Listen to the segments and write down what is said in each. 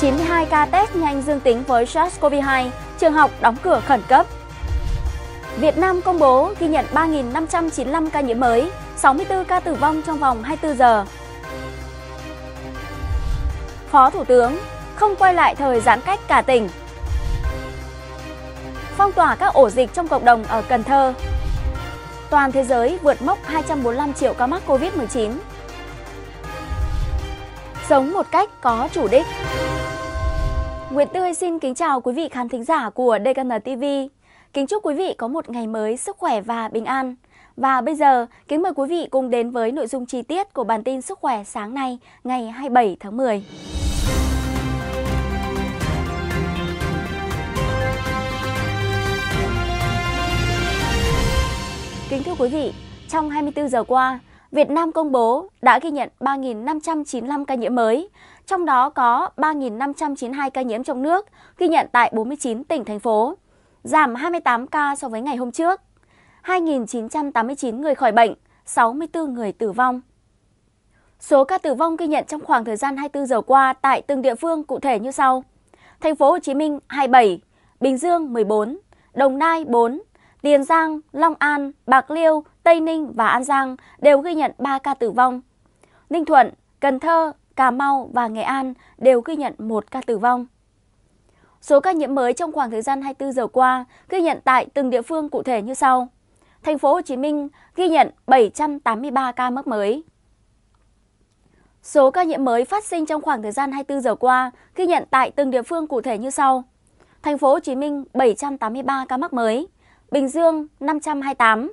92 ca test nhanh dương tính với SARS-CoV-2, trường học đóng cửa khẩn cấp. Việt Nam công bố ghi nhận 3.595 ca nhiễm mới, 64 ca tử vong trong vòng 24 giờ. Phó Thủ tướng không quay lại thời giãn cách cả tỉnh. Phong tỏa các ổ dịch trong cộng đồng ở Cần Thơ. Toàn thế giới vượt mốc 245 triệu ca mắc COVID-19 sống một cách có chủ đích. Nguyệt Tươi xin kính chào quý vị khán thính giả của DKN TV. Kính chúc quý vị có một ngày mới sức khỏe và bình an. Và bây giờ, kính mời quý vị cùng đến với nội dung chi tiết của bản tin sức khỏe sáng nay, ngày 27 tháng 10. Kính thưa quý vị, trong 24 giờ qua, Việt Nam công bố đã ghi nhận 3.595 ca nhiễm mới, trong đó có 3.592 ca nhiễm trong nước, ghi nhận tại 49 tỉnh, thành phố, giảm 28 ca so với ngày hôm trước, 2.989 người khỏi bệnh, 64 người tử vong. Số ca tử vong ghi nhận trong khoảng thời gian 24 giờ qua tại từng địa phương cụ thể như sau. Thành phố Hồ Chí Minh 27, Bình Dương 14, Đồng Nai 4, Tiền Giang, Long An, Bạc Liêu, Tây Ninh và An Giang đều ghi nhận 3 ca tử vong. Ninh Thuận, Cần Thơ, Cà Mau và Nghệ An đều ghi nhận 1 ca tử vong. Số ca nhiễm mới trong khoảng thời gian 24 giờ qua ghi nhận tại từng địa phương cụ thể như sau. Thành phố Hồ Chí Minh ghi nhận 783 ca mắc mới. Số ca nhiễm mới phát sinh trong khoảng thời gian 24 giờ qua ghi nhận tại từng địa phương cụ thể như sau. Thành phố Hồ Chí Minh 783 ca mắc mới, Bình Dương 528,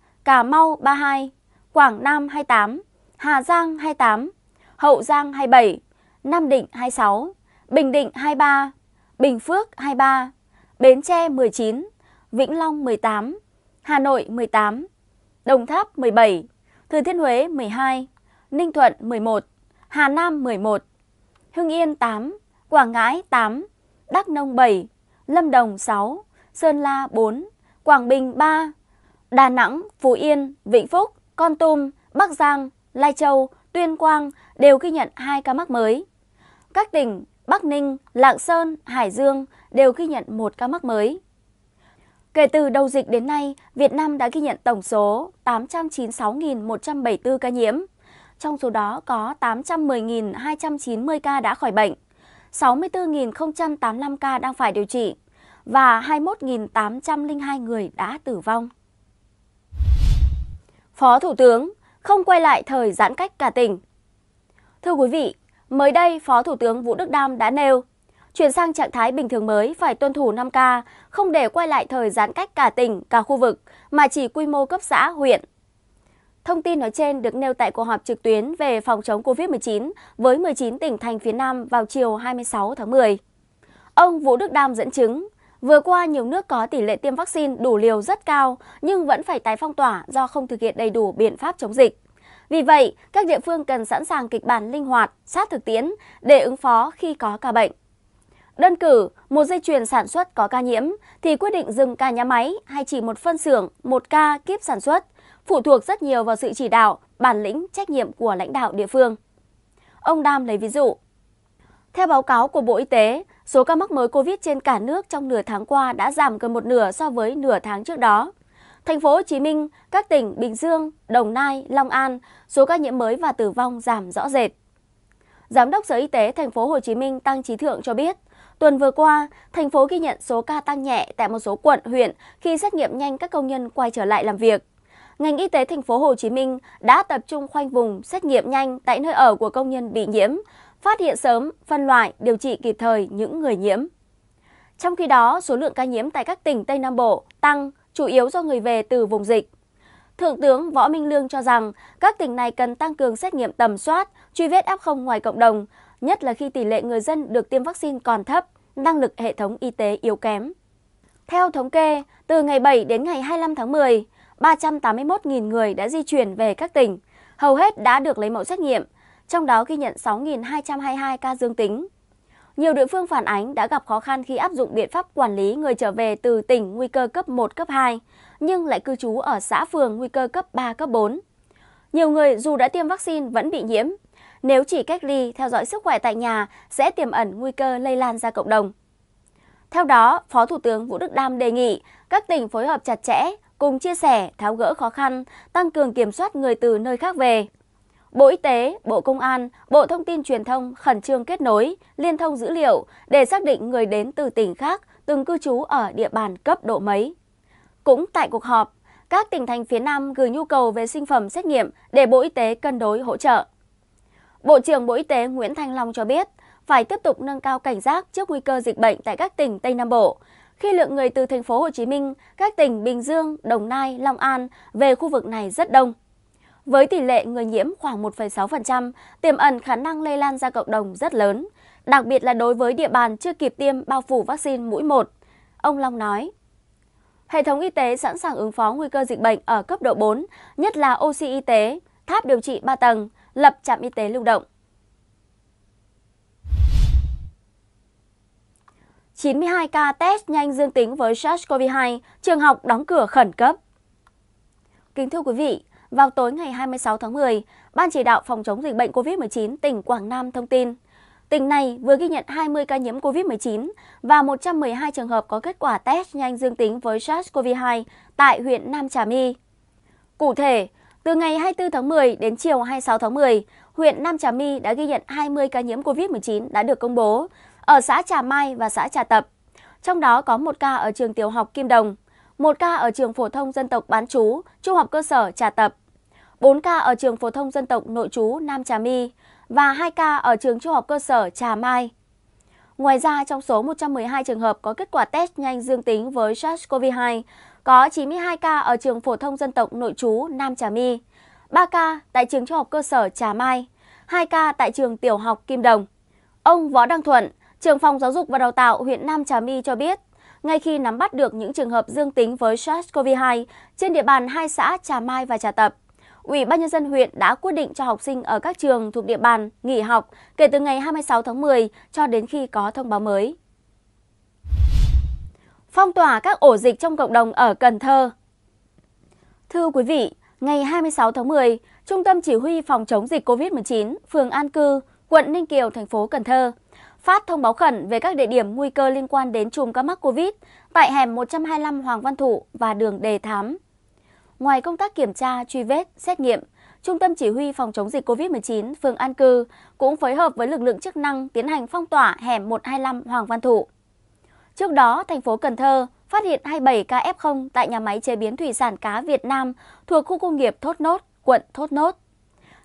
Cà Mau 32, Quảng Nam 28, Hà Giang 28, Hậu Giang 27, Nam Định 26, Bình Định 23, Bình Phước 23, Bến Tre 19, Vĩnh Long 18, Hà Nội 18, Đồng Tháp 17, Thừa Thiên Huế 12, Ninh Thuận 11, Hà Nam 11, Hưng Yên 8, Quảng Ngãi 8, Đắk Nông 7, Lâm Đồng 6, Sơn La 4, Quảng Bình 3, Đà Nẵng, Phú Yên, Vĩnh Phúc, Con Tum, Bắc Giang, Lai Châu, Tuyên Quang đều ghi nhận 2 ca mắc mới. Các tỉnh Bắc Ninh, Lạng Sơn, Hải Dương đều ghi nhận 1 ca mắc mới. Kể từ đầu dịch đến nay, Việt Nam đã ghi nhận tổng số 896.174 ca nhiễm. Trong số đó có 810.290 ca đã khỏi bệnh, 64.085 ca đang phải điều trị và 21.802 người đã tử vong. Phó Thủ tướng không quay lại thời giãn cách cả tỉnh. Thưa quý vị, mới đây Phó Thủ tướng Vũ Đức Đam đã nêu chuyển sang trạng thái bình thường mới phải tuân thủ 5K, không để quay lại thời giãn cách cả tỉnh, cả khu vực, mà chỉ quy mô cấp xã, huyện. Thông tin nói trên được nêu tại cuộc họp trực tuyến về phòng chống COVID-19 với 19 tỉnh thành phía Nam vào chiều 26 tháng 10. Ông Vũ Đức Đam dẫn chứng, Vừa qua, nhiều nước có tỷ lệ tiêm vaccine đủ liều rất cao nhưng vẫn phải tái phong tỏa do không thực hiện đầy đủ biện pháp chống dịch. Vì vậy, các địa phương cần sẵn sàng kịch bản linh hoạt, sát thực tiễn để ứng phó khi có ca bệnh. Đơn cử, một dây chuyền sản xuất có ca nhiễm thì quyết định dừng cả nhà máy hay chỉ một phân xưởng, một ca kiếp sản xuất, phụ thuộc rất nhiều vào sự chỉ đạo, bản lĩnh, trách nhiệm của lãnh đạo địa phương. Ông Đam lấy ví dụ, theo báo cáo của Bộ Y tế, số ca mắc mới COVID trên cả nước trong nửa tháng qua đã giảm gần một nửa so với nửa tháng trước đó. Thành phố Hồ Chí Minh, các tỉnh Bình Dương, Đồng Nai, Long An, số ca nhiễm mới và tử vong giảm rõ rệt. Giám đốc Sở Y tế thành phố Hồ Chí Minh Tăng Trí Thượng cho biết, tuần vừa qua, thành phố ghi nhận số ca tăng nhẹ tại một số quận, huyện khi xét nghiệm nhanh các công nhân quay trở lại làm việc. Ngành y tế thành phố Hồ Chí Minh đã tập trung khoanh vùng xét nghiệm nhanh tại nơi ở của công nhân bị nhiễm phát hiện sớm, phân loại, điều trị kịp thời những người nhiễm. Trong khi đó, số lượng ca nhiễm tại các tỉnh Tây Nam Bộ tăng, chủ yếu do người về từ vùng dịch. Thượng tướng Võ Minh Lương cho rằng các tỉnh này cần tăng cường xét nghiệm tầm soát, truy vết F0 ngoài cộng đồng, nhất là khi tỷ lệ người dân được tiêm vaccine còn thấp, năng lực hệ thống y tế yếu kém. Theo thống kê, từ ngày 7 đến ngày 25 tháng 10, 381.000 người đã di chuyển về các tỉnh, hầu hết đã được lấy mẫu xét nghiệm, trong đó ghi nhận 6.222 ca dương tính. Nhiều địa phương phản ánh đã gặp khó khăn khi áp dụng biện pháp quản lý người trở về từ tỉnh nguy cơ cấp 1, cấp 2, nhưng lại cư trú ở xã phường nguy cơ cấp 3, cấp 4. Nhiều người dù đã tiêm vaccine vẫn bị nhiễm. Nếu chỉ cách ly, theo dõi sức khỏe tại nhà sẽ tiềm ẩn nguy cơ lây lan ra cộng đồng. Theo đó, Phó Thủ tướng Vũ Đức Đam đề nghị các tỉnh phối hợp chặt chẽ, cùng chia sẻ, tháo gỡ khó khăn, tăng cường kiểm soát người từ nơi khác về. Bộ Y tế, Bộ Công an, Bộ Thông tin Truyền thông khẩn trương kết nối, liên thông dữ liệu để xác định người đến từ tỉnh khác từng cư trú ở địa bàn cấp độ mấy. Cũng tại cuộc họp, các tỉnh thành phía Nam gửi nhu cầu về sinh phẩm xét nghiệm để Bộ Y tế cân đối hỗ trợ. Bộ trưởng Bộ Y tế Nguyễn Thanh Long cho biết, phải tiếp tục nâng cao cảnh giác trước nguy cơ dịch bệnh tại các tỉnh Tây Nam Bộ, khi lượng người từ thành phố Hồ Chí Minh, các tỉnh Bình Dương, Đồng Nai, Long An về khu vực này rất đông. Với tỷ lệ người nhiễm khoảng 1,6%, tiềm ẩn khả năng lây lan ra cộng đồng rất lớn, đặc biệt là đối với địa bàn chưa kịp tiêm bao phủ vaccine mũi 1. Ông Long nói, Hệ thống y tế sẵn sàng ứng phó nguy cơ dịch bệnh ở cấp độ 4, nhất là oxy y tế, tháp điều trị 3 tầng, lập trạm y tế lưu động. 92 ca test nhanh dương tính với SARS-CoV-2, trường học đóng cửa khẩn cấp. Kính thưa quý vị, vào tối ngày 26 tháng 10, Ban chỉ đạo phòng chống dịch bệnh COVID-19 tỉnh Quảng Nam thông tin, tỉnh này vừa ghi nhận 20 ca nhiễm COVID-19 và 112 trường hợp có kết quả test nhanh dương tính với SARS-CoV-2 tại huyện Nam Trà My. Cụ thể, từ ngày 24 tháng 10 đến chiều 26 tháng 10, huyện Nam Trà My đã ghi nhận 20 ca nhiễm COVID-19 đã được công bố ở xã Trà Mai và xã Trà Tập. Trong đó có một ca ở trường tiểu học Kim Đồng, một ca ở trường phổ thông dân tộc bán chú, trung học cơ sở Trà Tập 4 ca ở trường phổ thông dân tộc nội trú Nam Trà My và 2 ca ở trường trung học cơ sở Trà Mai. Ngoài ra, trong số 112 trường hợp có kết quả test nhanh dương tính với SARS-CoV-2, có 92 ca ở trường phổ thông dân tộc nội trú Nam Trà My, 3 ca tại trường trung học cơ sở Trà Mai, 2 ca tại trường tiểu học Kim Đồng. Ông Võ Đăng Thuận, trưởng phòng giáo dục và đào tạo huyện Nam Trà My cho biết, ngay khi nắm bắt được những trường hợp dương tính với SARS-CoV-2 trên địa bàn hai xã Trà Mai và Trà Tập, Ủy ban nhân dân huyện đã quyết định cho học sinh ở các trường thuộc địa bàn nghỉ học kể từ ngày 26 tháng 10 cho đến khi có thông báo mới. Phong tỏa các ổ dịch trong cộng đồng ở Cần Thơ. Thưa quý vị, ngày 26 tháng 10, Trung tâm Chỉ huy Phòng chống dịch COVID-19, phường An Cư, quận Ninh Kiều, thành phố Cần Thơ, phát thông báo khẩn về các địa điểm nguy cơ liên quan đến chùm ca mắc COVID tại hẻm 125 Hoàng Văn Thụ và đường Đề Thám ngoài công tác kiểm tra, truy vết, xét nghiệm, Trung tâm Chỉ huy Phòng chống dịch COVID-19 phường An Cư cũng phối hợp với lực lượng chức năng tiến hành phong tỏa hẻm 125 Hoàng Văn Thụ. Trước đó, thành phố Cần Thơ phát hiện 27 ca F0 tại nhà máy chế biến thủy sản cá Việt Nam thuộc khu công nghiệp Thốt Nốt, quận Thốt Nốt.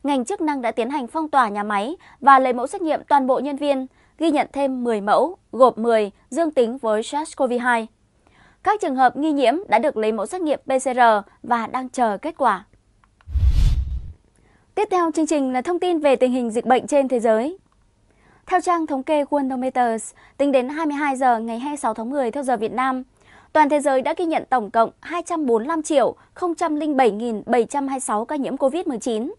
Ngành chức năng đã tiến hành phong tỏa nhà máy và lấy mẫu xét nghiệm toàn bộ nhân viên, ghi nhận thêm 10 mẫu, gộp 10 dương tính với SARS-CoV-2. Các trường hợp nghi nhiễm đã được lấy mẫu xét nghiệm PCR và đang chờ kết quả. Tiếp theo chương trình là thông tin về tình hình dịch bệnh trên thế giới. Theo trang thống kê Worldometers, tính đến 22 giờ ngày 26 tháng 10 theo giờ Việt Nam, toàn thế giới đã ghi nhận tổng cộng 245 triệu 007.726 ca nhiễm COVID-19.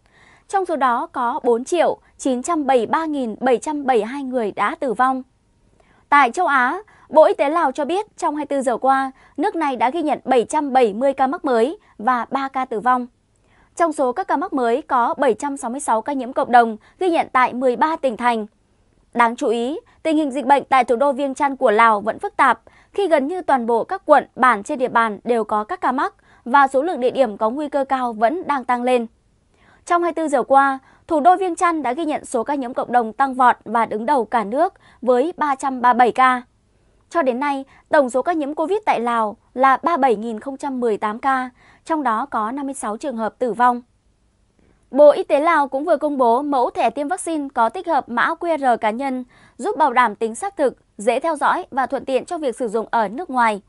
Trong số đó có 4 triệu 973.772 người đã tử vong. Tại châu Á, Bộ Y tế Lào cho biết trong 24 giờ qua, nước này đã ghi nhận 770 ca mắc mới và 3 ca tử vong. Trong số các ca mắc mới có 766 ca nhiễm cộng đồng ghi nhận tại 13 tỉnh thành. Đáng chú ý, tình hình dịch bệnh tại thủ đô Viêng Chăn của Lào vẫn phức tạp khi gần như toàn bộ các quận, bản trên địa bàn đều có các ca mắc và số lượng địa điểm có nguy cơ cao vẫn đang tăng lên. Trong 24 giờ qua, thủ đô Viêng Chăn đã ghi nhận số ca nhiễm cộng đồng tăng vọt và đứng đầu cả nước với 337 ca. Cho đến nay, tổng số ca nhiễm COVID tại Lào là 37.018 ca, trong đó có 56 trường hợp tử vong. Bộ Y tế Lào cũng vừa công bố mẫu thẻ tiêm vaccine có tích hợp mã QR cá nhân, giúp bảo đảm tính xác thực, dễ theo dõi và thuận tiện cho việc sử dụng ở nước ngoài.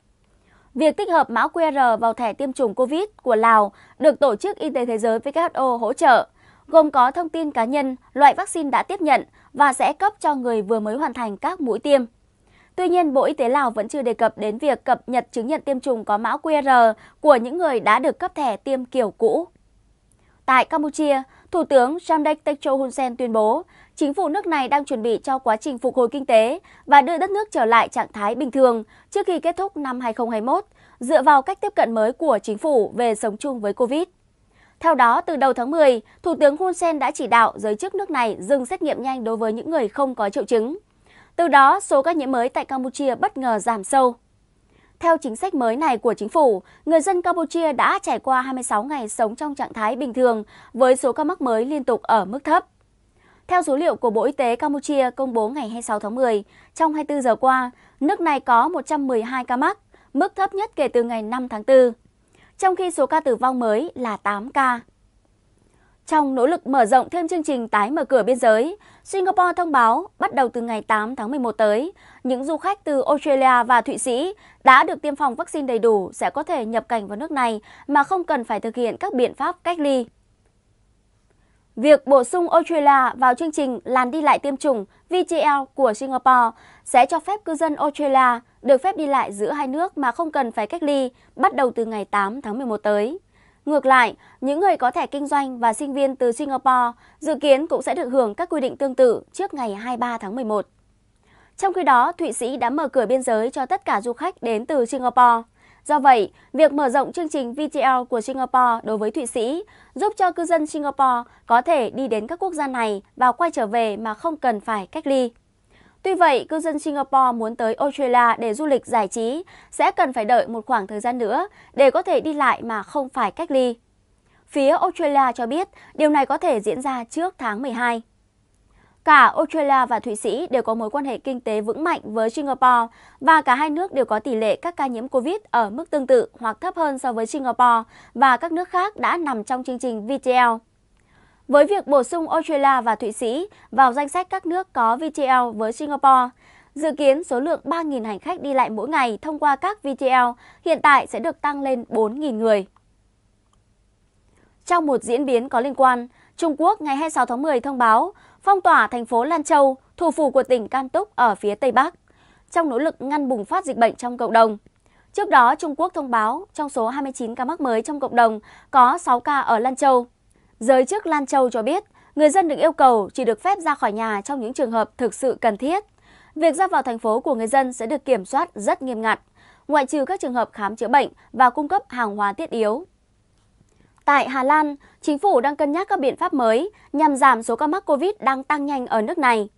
Việc tích hợp mã QR vào thẻ tiêm chủng COVID của Lào được Tổ chức Y tế Thế giới WHO hỗ trợ, gồm có thông tin cá nhân, loại vaccine đã tiếp nhận và sẽ cấp cho người vừa mới hoàn thành các mũi tiêm. Tuy nhiên, Bộ Y tế Lào vẫn chưa đề cập đến việc cập nhật chứng nhận tiêm chủng có mã QR của những người đã được cấp thẻ tiêm kiểu cũ. Tại Campuchia, Thủ tướng Samdech Techo Hun Sen tuyên bố, chính phủ nước này đang chuẩn bị cho quá trình phục hồi kinh tế và đưa đất nước trở lại trạng thái bình thường trước khi kết thúc năm 2021, dựa vào cách tiếp cận mới của chính phủ về sống chung với Covid. Theo đó, từ đầu tháng 10, Thủ tướng Hun Sen đã chỉ đạo giới chức nước này dừng xét nghiệm nhanh đối với những người không có triệu chứng. Từ đó, số ca nhiễm mới tại Campuchia bất ngờ giảm sâu. Theo chính sách mới này của chính phủ, người dân Campuchia đã trải qua 26 ngày sống trong trạng thái bình thường với số ca mắc mới liên tục ở mức thấp. Theo số liệu của Bộ Y tế Campuchia công bố ngày 26 tháng 10, trong 24 giờ qua, nước này có 112 ca mắc, mức thấp nhất kể từ ngày 5 tháng 4, trong khi số ca tử vong mới là 8 ca. Trong nỗ lực mở rộng thêm chương trình tái mở cửa biên giới, Singapore thông báo bắt đầu từ ngày 8 tháng 11 tới, những du khách từ Australia và Thụy Sĩ đã được tiêm phòng vaccine đầy đủ sẽ có thể nhập cảnh vào nước này mà không cần phải thực hiện các biện pháp cách ly. Việc bổ sung Australia vào chương trình làn đi lại tiêm chủng VTL của Singapore sẽ cho phép cư dân Australia được phép đi lại giữa hai nước mà không cần phải cách ly bắt đầu từ ngày 8 tháng 11 tới. Ngược lại, những người có thẻ kinh doanh và sinh viên từ Singapore dự kiến cũng sẽ được hưởng các quy định tương tự trước ngày 23 tháng 11. Trong khi đó, Thụy Sĩ đã mở cửa biên giới cho tất cả du khách đến từ Singapore. Do vậy, việc mở rộng chương trình VTL của Singapore đối với Thụy Sĩ giúp cho cư dân Singapore có thể đi đến các quốc gia này và quay trở về mà không cần phải cách ly. Tuy vậy, cư dân Singapore muốn tới Australia để du lịch giải trí sẽ cần phải đợi một khoảng thời gian nữa để có thể đi lại mà không phải cách ly. Phía Australia cho biết điều này có thể diễn ra trước tháng 12. Cả Australia và Thụy Sĩ đều có mối quan hệ kinh tế vững mạnh với Singapore và cả hai nước đều có tỷ lệ các ca nhiễm COVID ở mức tương tự hoặc thấp hơn so với Singapore và các nước khác đã nằm trong chương trình VTL với việc bổ sung Australia và Thụy Sĩ vào danh sách các nước có VTL với Singapore. Dự kiến số lượng 3.000 hành khách đi lại mỗi ngày thông qua các VTL hiện tại sẽ được tăng lên 4.000 người. Trong một diễn biến có liên quan, Trung Quốc ngày 26 tháng 10 thông báo phong tỏa thành phố Lan Châu, thủ phủ của tỉnh Cam Túc ở phía Tây Bắc, trong nỗ lực ngăn bùng phát dịch bệnh trong cộng đồng. Trước đó, Trung Quốc thông báo trong số 29 ca mắc mới trong cộng đồng có 6 ca ở Lan Châu. Giới chức Lan Châu cho biết, người dân được yêu cầu chỉ được phép ra khỏi nhà trong những trường hợp thực sự cần thiết. Việc ra vào thành phố của người dân sẽ được kiểm soát rất nghiêm ngặt, ngoại trừ các trường hợp khám chữa bệnh và cung cấp hàng hóa thiết yếu. Tại Hà Lan, chính phủ đang cân nhắc các biện pháp mới nhằm giảm số ca mắc COVID đang tăng nhanh ở nước này.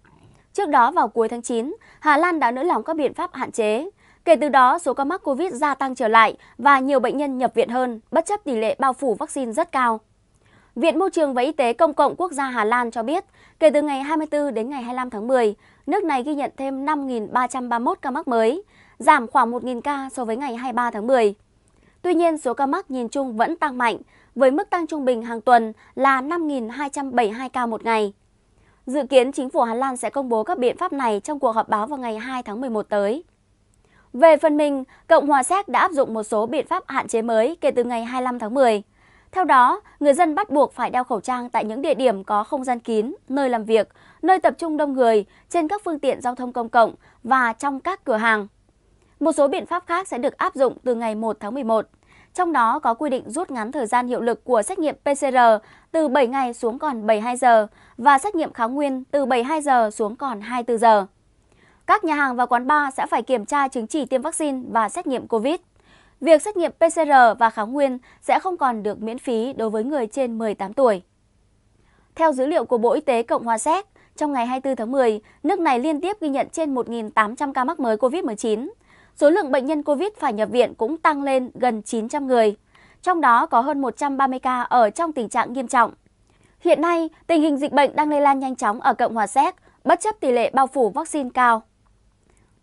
Trước đó vào cuối tháng 9, Hà Lan đã nới lỏng các biện pháp hạn chế. Kể từ đó, số ca mắc COVID gia tăng trở lại và nhiều bệnh nhân nhập viện hơn, bất chấp tỷ lệ bao phủ vaccine rất cao. Viện Môi trường và Y tế Công cộng Quốc gia Hà Lan cho biết, kể từ ngày 24 đến ngày 25 tháng 10, nước này ghi nhận thêm 5.331 ca mắc mới, giảm khoảng 1.000 ca so với ngày 23 tháng 10. Tuy nhiên, số ca mắc nhìn chung vẫn tăng mạnh, với mức tăng trung bình hàng tuần là 5.272 ca một ngày. Dự kiến chính phủ Hà Lan sẽ công bố các biện pháp này trong cuộc họp báo vào ngày 2 tháng 11 tới. Về phần mình, Cộng hòa Séc đã áp dụng một số biện pháp hạn chế mới kể từ ngày 25 tháng 10. Theo đó, người dân bắt buộc phải đeo khẩu trang tại những địa điểm có không gian kín, nơi làm việc, nơi tập trung đông người, trên các phương tiện giao thông công cộng và trong các cửa hàng. Một số biện pháp khác sẽ được áp dụng từ ngày 1 tháng 11. Trong đó có quy định rút ngắn thời gian hiệu lực của xét nghiệm PCR từ 7 ngày xuống còn 72 giờ và xét nghiệm kháng nguyên từ 72 giờ xuống còn 24 giờ. Các nhà hàng và quán bar sẽ phải kiểm tra chứng chỉ tiêm vaccine và xét nghiệm COVID việc xét nghiệm PCR và kháng nguyên sẽ không còn được miễn phí đối với người trên 18 tuổi. Theo dữ liệu của Bộ Y tế Cộng hòa Séc, trong ngày 24 tháng 10, nước này liên tiếp ghi nhận trên 1.800 ca mắc mới COVID-19. Số lượng bệnh nhân COVID phải nhập viện cũng tăng lên gần 900 người, trong đó có hơn 130 ca ở trong tình trạng nghiêm trọng. Hiện nay, tình hình dịch bệnh đang lây lan nhanh chóng ở Cộng hòa Séc, bất chấp tỷ lệ bao phủ vaccine cao.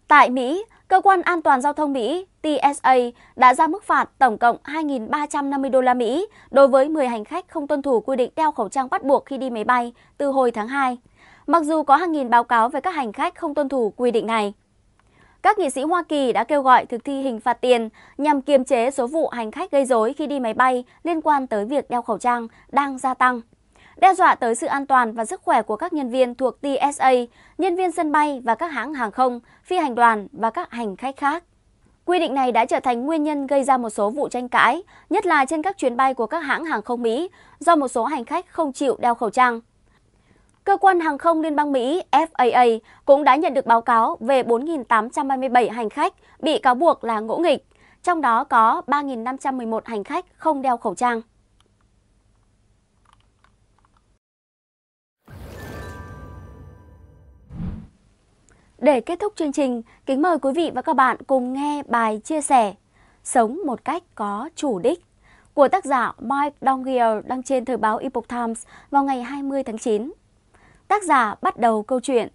Tại Mỹ, Cơ quan An toàn giao thông Mỹ TSA đã ra mức phạt tổng cộng 2.350 đô la Mỹ đối với 10 hành khách không tuân thủ quy định đeo khẩu trang bắt buộc khi đi máy bay từ hồi tháng 2, mặc dù có hàng nghìn báo cáo về các hành khách không tuân thủ quy định này. Các nghị sĩ Hoa Kỳ đã kêu gọi thực thi hình phạt tiền nhằm kiềm chế số vụ hành khách gây rối khi đi máy bay liên quan tới việc đeo khẩu trang đang gia tăng đe dọa tới sự an toàn và sức khỏe của các nhân viên thuộc TSA, nhân viên sân bay và các hãng hàng không, phi hành đoàn và các hành khách khác. Quy định này đã trở thành nguyên nhân gây ra một số vụ tranh cãi, nhất là trên các chuyến bay của các hãng hàng không Mỹ do một số hành khách không chịu đeo khẩu trang. Cơ quan hàng không Liên bang Mỹ FAA cũng đã nhận được báo cáo về 4.837 hành khách bị cáo buộc là ngỗ nghịch, trong đó có 3.511 hành khách không đeo khẩu trang. Để kết thúc chương trình, kính mời quý vị và các bạn cùng nghe bài chia sẻ Sống một cách có chủ đích của tác giả Mike Dongier đăng trên thời báo Epoch Times vào ngày 20 tháng 9. Tác giả bắt đầu câu chuyện.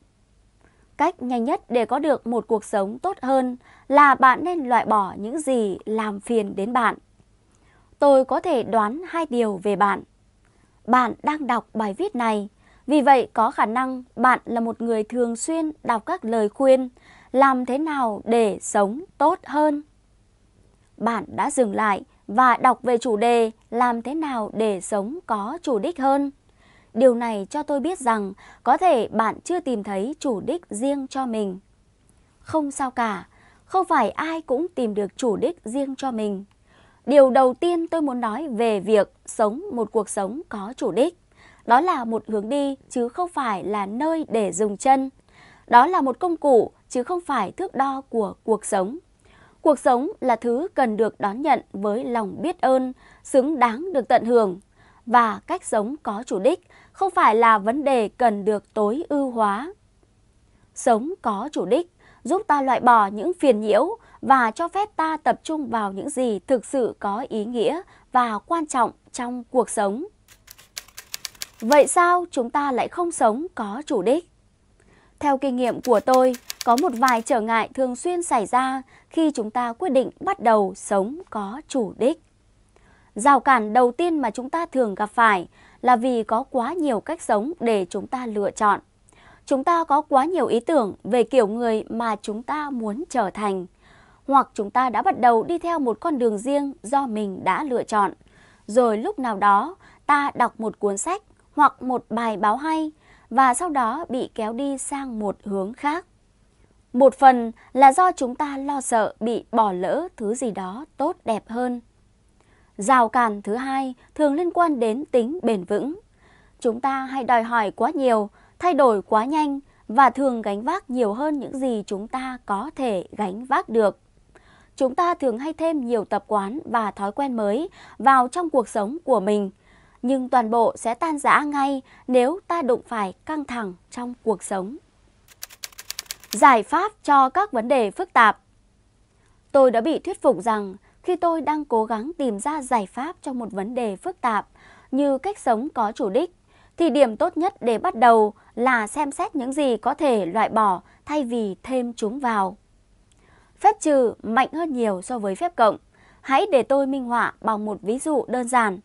Cách nhanh nhất để có được một cuộc sống tốt hơn là bạn nên loại bỏ những gì làm phiền đến bạn. Tôi có thể đoán hai điều về bạn. Bạn đang đọc bài viết này – vì vậy, có khả năng bạn là một người thường xuyên đọc các lời khuyên làm thế nào để sống tốt hơn. Bạn đã dừng lại và đọc về chủ đề làm thế nào để sống có chủ đích hơn. Điều này cho tôi biết rằng có thể bạn chưa tìm thấy chủ đích riêng cho mình. Không sao cả, không phải ai cũng tìm được chủ đích riêng cho mình. Điều đầu tiên tôi muốn nói về việc sống một cuộc sống có chủ đích. Đó là một hướng đi chứ không phải là nơi để dừng chân. Đó là một công cụ chứ không phải thước đo của cuộc sống. Cuộc sống là thứ cần được đón nhận với lòng biết ơn, xứng đáng được tận hưởng. Và cách sống có chủ đích không phải là vấn đề cần được tối ưu hóa. Sống có chủ đích giúp ta loại bỏ những phiền nhiễu và cho phép ta tập trung vào những gì thực sự có ý nghĩa và quan trọng trong cuộc sống. Vậy sao chúng ta lại không sống có chủ đích? Theo kinh nghiệm của tôi, có một vài trở ngại thường xuyên xảy ra khi chúng ta quyết định bắt đầu sống có chủ đích. Rào cản đầu tiên mà chúng ta thường gặp phải là vì có quá nhiều cách sống để chúng ta lựa chọn. Chúng ta có quá nhiều ý tưởng về kiểu người mà chúng ta muốn trở thành, hoặc chúng ta đã bắt đầu đi theo một con đường riêng do mình đã lựa chọn. Rồi lúc nào đó, ta đọc một cuốn sách hoặc một bài báo hay và sau đó bị kéo đi sang một hướng khác. Một phần là do chúng ta lo sợ bị bỏ lỡ thứ gì đó tốt đẹp hơn. Rào cản thứ hai thường liên quan đến tính bền vững. Chúng ta hay đòi hỏi quá nhiều, thay đổi quá nhanh và thường gánh vác nhiều hơn những gì chúng ta có thể gánh vác được. Chúng ta thường hay thêm nhiều tập quán và thói quen mới vào trong cuộc sống của mình – nhưng toàn bộ sẽ tan rã ngay nếu ta đụng phải căng thẳng trong cuộc sống. Giải pháp cho các vấn đề phức tạp Tôi đã bị thuyết phục rằng khi tôi đang cố gắng tìm ra giải pháp cho một vấn đề phức tạp như cách sống có chủ đích, thì điểm tốt nhất để bắt đầu là xem xét những gì có thể loại bỏ thay vì thêm chúng vào. Phép trừ mạnh hơn nhiều so với phép cộng. Hãy để tôi minh họa bằng một ví dụ đơn giản.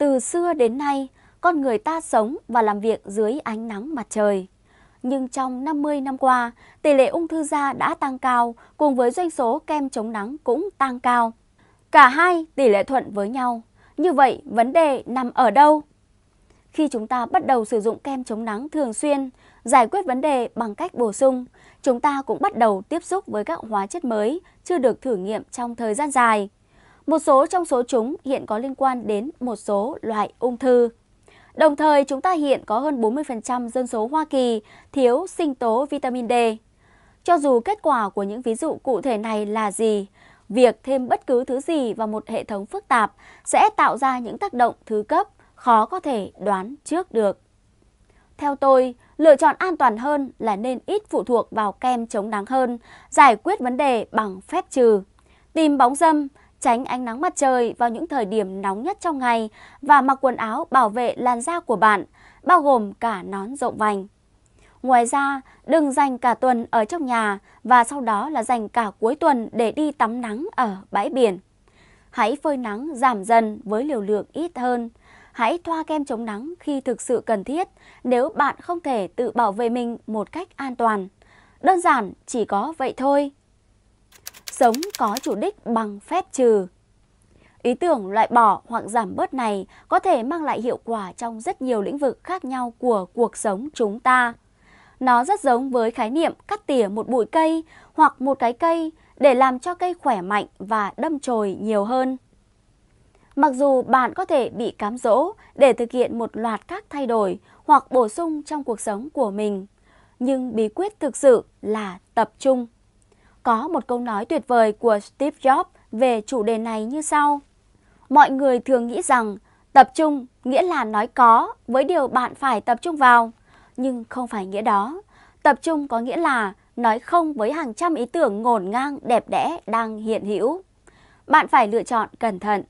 Từ xưa đến nay, con người ta sống và làm việc dưới ánh nắng mặt trời. Nhưng trong 50 năm qua, tỷ lệ ung thư da đã tăng cao cùng với doanh số kem chống nắng cũng tăng cao. Cả hai tỷ lệ thuận với nhau. Như vậy, vấn đề nằm ở đâu? Khi chúng ta bắt đầu sử dụng kem chống nắng thường xuyên, giải quyết vấn đề bằng cách bổ sung, chúng ta cũng bắt đầu tiếp xúc với các hóa chất mới chưa được thử nghiệm trong thời gian dài. Một số trong số chúng hiện có liên quan đến một số loại ung thư. Đồng thời, chúng ta hiện có hơn 40% dân số Hoa Kỳ thiếu sinh tố vitamin D. Cho dù kết quả của những ví dụ cụ thể này là gì, việc thêm bất cứ thứ gì vào một hệ thống phức tạp sẽ tạo ra những tác động thứ cấp khó có thể đoán trước được. Theo tôi, lựa chọn an toàn hơn là nên ít phụ thuộc vào kem chống nắng hơn, giải quyết vấn đề bằng phép trừ. Tìm bóng dâm, tránh ánh nắng mặt trời vào những thời điểm nóng nhất trong ngày và mặc quần áo bảo vệ làn da của bạn, bao gồm cả nón rộng vành. Ngoài ra, đừng dành cả tuần ở trong nhà và sau đó là dành cả cuối tuần để đi tắm nắng ở bãi biển. Hãy phơi nắng giảm dần với liều lượng ít hơn. Hãy thoa kem chống nắng khi thực sự cần thiết nếu bạn không thể tự bảo vệ mình một cách an toàn. Đơn giản chỉ có vậy thôi sống có chủ đích bằng phép trừ. Ý tưởng loại bỏ hoặc giảm bớt này có thể mang lại hiệu quả trong rất nhiều lĩnh vực khác nhau của cuộc sống chúng ta. Nó rất giống với khái niệm cắt tỉa một bụi cây hoặc một cái cây để làm cho cây khỏe mạnh và đâm chồi nhiều hơn. Mặc dù bạn có thể bị cám dỗ để thực hiện một loạt các thay đổi hoặc bổ sung trong cuộc sống của mình, nhưng bí quyết thực sự là tập trung có một câu nói tuyệt vời của Steve Jobs về chủ đề này như sau. Mọi người thường nghĩ rằng tập trung nghĩa là nói có với điều bạn phải tập trung vào, nhưng không phải nghĩa đó. Tập trung có nghĩa là nói không với hàng trăm ý tưởng ngổn ngang đẹp đẽ đang hiện hữu. Bạn phải lựa chọn cẩn thận.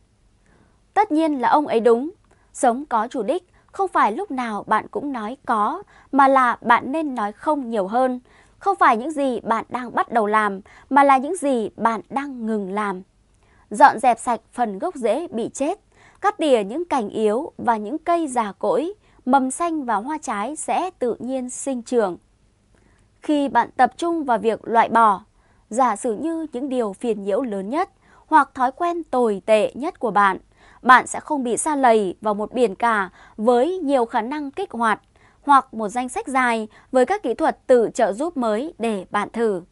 Tất nhiên là ông ấy đúng, sống có chủ đích không phải lúc nào bạn cũng nói có mà là bạn nên nói không nhiều hơn không phải những gì bạn đang bắt đầu làm mà là những gì bạn đang ngừng làm. Dọn dẹp sạch phần gốc rễ bị chết, cắt tỉa những cành yếu và những cây già cỗi, mầm xanh và hoa trái sẽ tự nhiên sinh trưởng. Khi bạn tập trung vào việc loại bỏ, giả sử như những điều phiền nhiễu lớn nhất hoặc thói quen tồi tệ nhất của bạn, bạn sẽ không bị xa lầy vào một biển cả với nhiều khả năng kích hoạt hoặc một danh sách dài với các kỹ thuật tự trợ giúp mới để bạn thử.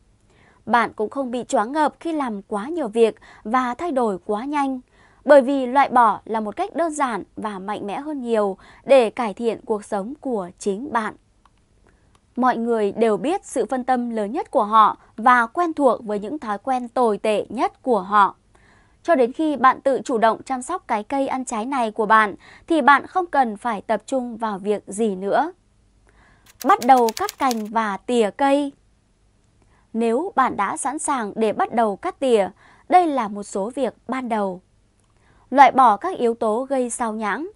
Bạn cũng không bị choáng ngợp khi làm quá nhiều việc và thay đổi quá nhanh, bởi vì loại bỏ là một cách đơn giản và mạnh mẽ hơn nhiều để cải thiện cuộc sống của chính bạn. Mọi người đều biết sự phân tâm lớn nhất của họ và quen thuộc với những thói quen tồi tệ nhất của họ. Cho đến khi bạn tự chủ động chăm sóc cái cây ăn trái này của bạn thì bạn không cần phải tập trung vào việc gì nữa. Bắt đầu cắt cành và tỉa cây Nếu bạn đã sẵn sàng để bắt đầu cắt tỉa, đây là một số việc ban đầu. Loại bỏ các yếu tố gây sao nhãng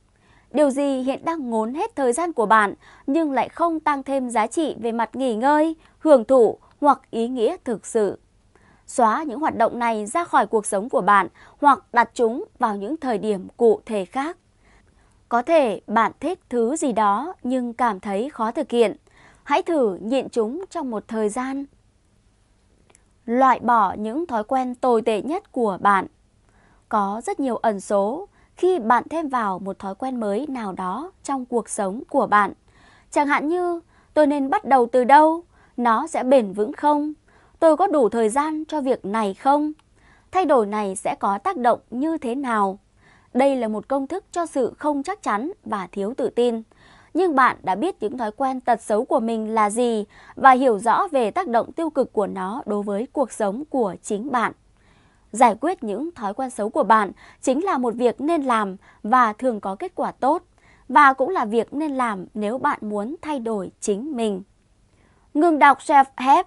Điều gì hiện đang ngốn hết thời gian của bạn nhưng lại không tăng thêm giá trị về mặt nghỉ ngơi, hưởng thụ hoặc ý nghĩa thực sự xóa những hoạt động này ra khỏi cuộc sống của bạn hoặc đặt chúng vào những thời điểm cụ thể khác. Có thể bạn thích thứ gì đó nhưng cảm thấy khó thực hiện. Hãy thử nhịn chúng trong một thời gian. Loại bỏ những thói quen tồi tệ nhất của bạn. Có rất nhiều ẩn số khi bạn thêm vào một thói quen mới nào đó trong cuộc sống của bạn. Chẳng hạn như tôi nên bắt đầu từ đâu, nó sẽ bền vững không, Tôi có đủ thời gian cho việc này không? Thay đổi này sẽ có tác động như thế nào? Đây là một công thức cho sự không chắc chắn và thiếu tự tin. Nhưng bạn đã biết những thói quen tật xấu của mình là gì và hiểu rõ về tác động tiêu cực của nó đối với cuộc sống của chính bạn. Giải quyết những thói quen xấu của bạn chính là một việc nên làm và thường có kết quả tốt và cũng là việc nên làm nếu bạn muốn thay đổi chính mình. Ngừng đọc self-help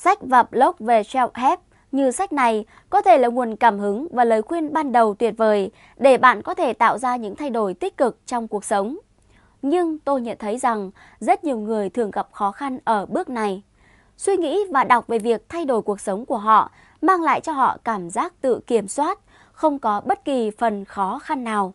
Sách và blog về self-help như sách này có thể là nguồn cảm hứng và lời khuyên ban đầu tuyệt vời để bạn có thể tạo ra những thay đổi tích cực trong cuộc sống. Nhưng tôi nhận thấy rằng rất nhiều người thường gặp khó khăn ở bước này. Suy nghĩ và đọc về việc thay đổi cuộc sống của họ mang lại cho họ cảm giác tự kiểm soát, không có bất kỳ phần khó khăn nào.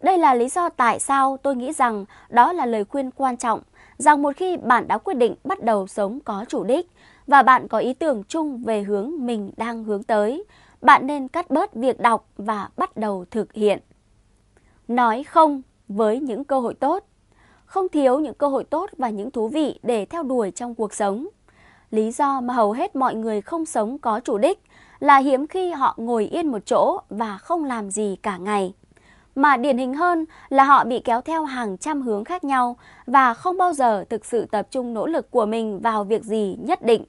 Đây là lý do tại sao tôi nghĩ rằng đó là lời khuyên quan trọng rằng một khi bạn đã quyết định bắt đầu sống có chủ đích và bạn có ý tưởng chung về hướng mình đang hướng tới, bạn nên cắt bớt việc đọc và bắt đầu thực hiện. Nói không với những cơ hội tốt. Không thiếu những cơ hội tốt và những thú vị để theo đuổi trong cuộc sống. Lý do mà hầu hết mọi người không sống có chủ đích là hiếm khi họ ngồi yên một chỗ và không làm gì cả ngày. Mà điển hình hơn là họ bị kéo theo hàng trăm hướng khác nhau và không bao giờ thực sự tập trung nỗ lực của mình vào việc gì nhất định.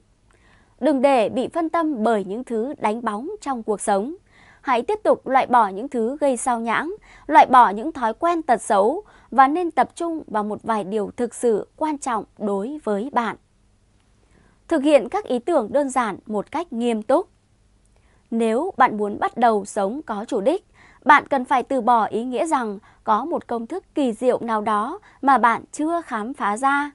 Đừng để bị phân tâm bởi những thứ đánh bóng trong cuộc sống. Hãy tiếp tục loại bỏ những thứ gây sao nhãng, loại bỏ những thói quen tật xấu và nên tập trung vào một vài điều thực sự quan trọng đối với bạn. Thực hiện các ý tưởng đơn giản một cách nghiêm túc. Nếu bạn muốn bắt đầu sống có chủ đích, bạn cần phải từ bỏ ý nghĩa rằng có một công thức kỳ diệu nào đó mà bạn chưa khám phá ra.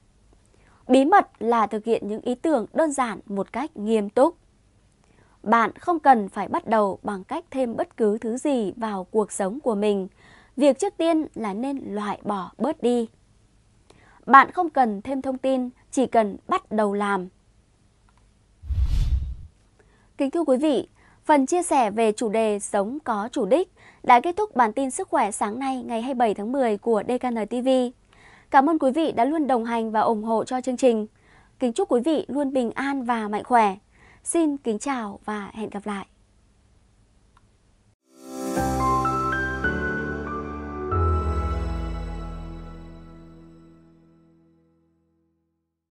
Bí mật là thực hiện những ý tưởng đơn giản một cách nghiêm túc. Bạn không cần phải bắt đầu bằng cách thêm bất cứ thứ gì vào cuộc sống của mình. Việc trước tiên là nên loại bỏ bớt đi. Bạn không cần thêm thông tin, chỉ cần bắt đầu làm. Kính thưa quý vị, phần chia sẻ về chủ đề sống có chủ đích đã kết thúc bản tin sức khỏe sáng nay ngày 27 tháng 10 của DKN TV. Cảm ơn quý vị đã luôn đồng hành và ủng hộ cho chương trình. Kính chúc quý vị luôn bình an và mạnh khỏe. Xin kính chào và hẹn gặp lại.